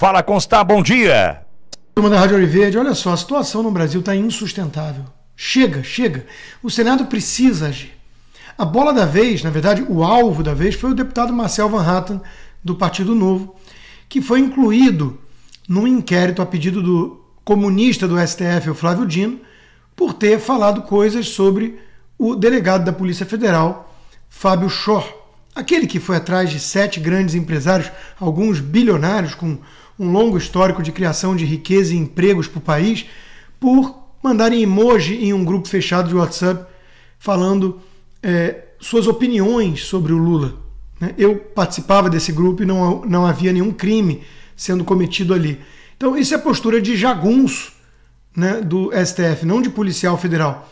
Fala, Constar, bom dia. Turma da Rádio Verde, olha só, a situação no Brasil está insustentável. Chega, chega. O Senado precisa agir. A bola da vez, na verdade, o alvo da vez, foi o deputado Marcel Van Hatten, do Partido Novo, que foi incluído num inquérito a pedido do comunista do STF, o Flávio Dino, por ter falado coisas sobre o delegado da Polícia Federal, Fábio Schor, aquele que foi atrás de sete grandes empresários, alguns bilionários com um longo histórico de criação de riqueza e empregos para o país, por mandarem emoji em um grupo fechado de WhatsApp falando é, suas opiniões sobre o Lula. Né? Eu participava desse grupo e não, não havia nenhum crime sendo cometido ali. Então, isso é postura de jagunço né, do STF, não de policial federal.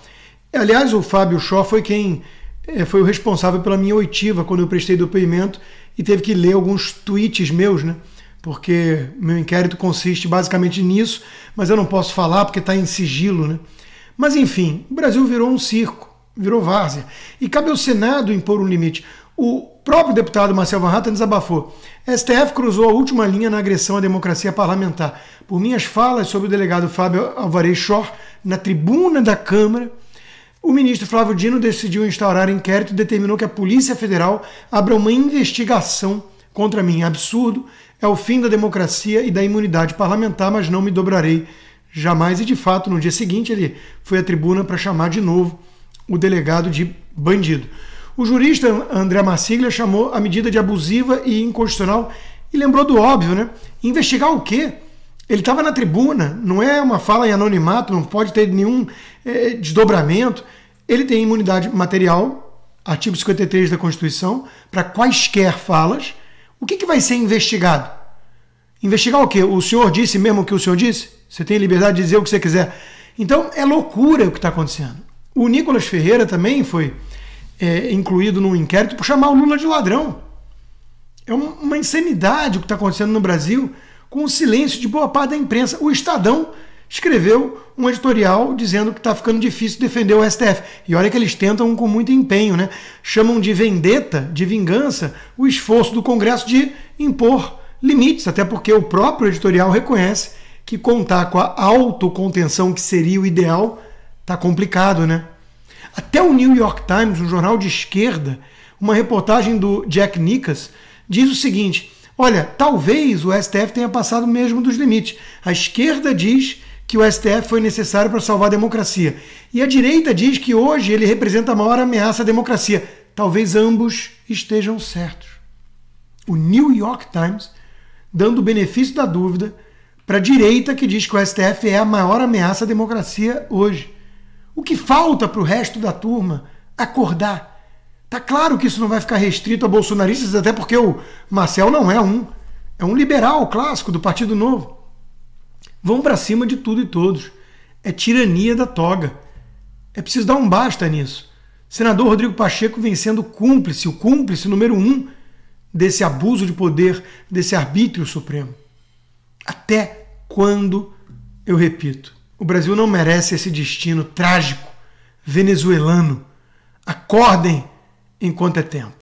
Aliás, o Fábio Schó foi quem é, foi o responsável pela minha oitiva quando eu prestei depoimento e teve que ler alguns tweets meus, né? porque meu inquérito consiste basicamente nisso, mas eu não posso falar porque está em sigilo, né? Mas enfim, o Brasil virou um circo, virou várzea. E cabe ao Senado impor um limite. O próprio deputado Marcel Van Hatten desabafou. STF cruzou a última linha na agressão à democracia parlamentar. Por minhas falas sobre o delegado Fábio Alvarez Schor na tribuna da Câmara, o ministro Flávio Dino decidiu instaurar inquérito e determinou que a Polícia Federal abra uma investigação Contra mim, absurdo, é o fim da democracia e da imunidade parlamentar, mas não me dobrarei jamais. E de fato, no dia seguinte, ele foi à tribuna para chamar de novo o delegado de bandido. O jurista André Marsiglia chamou a medida de abusiva e inconstitucional e lembrou do óbvio, né? Investigar o quê? Ele estava na tribuna, não é uma fala em anonimato, não pode ter nenhum é, desdobramento. Ele tem imunidade material, artigo 53 da Constituição, para quaisquer falas, o que, que vai ser investigado? Investigar o quê? O senhor disse mesmo o que o senhor disse? Você tem liberdade de dizer o que você quiser. Então é loucura o que está acontecendo. O Nicolas Ferreira também foi é, incluído num inquérito por chamar o Lula de ladrão. É uma insanidade o que está acontecendo no Brasil com o silêncio de boa parte da imprensa. O Estadão escreveu um editorial dizendo que está ficando difícil defender o STF. E olha que eles tentam com muito empenho, né? Chamam de vendeta, de vingança, o esforço do Congresso de impor limites, até porque o próprio editorial reconhece que contar com a autocontenção que seria o ideal está complicado, né? Até o New York Times, um jornal de esquerda, uma reportagem do Jack Nickas, diz o seguinte: olha, talvez o STF tenha passado mesmo dos limites. A esquerda diz que o STF foi necessário para salvar a democracia. E a direita diz que hoje ele representa a maior ameaça à democracia. Talvez ambos estejam certos. O New York Times dando o benefício da dúvida para a direita que diz que o STF é a maior ameaça à democracia hoje. O que falta para o resto da turma acordar? Tá claro que isso não vai ficar restrito a bolsonaristas, até porque o Marcel não é um. É um liberal clássico do Partido Novo. Vão para cima de tudo e todos. É tirania da toga. É preciso dar um basta nisso. Senador Rodrigo Pacheco vencendo o cúmplice, o cúmplice número um desse abuso de poder, desse arbítrio supremo. Até quando, eu repito, o Brasil não merece esse destino trágico venezuelano. Acordem enquanto é tempo.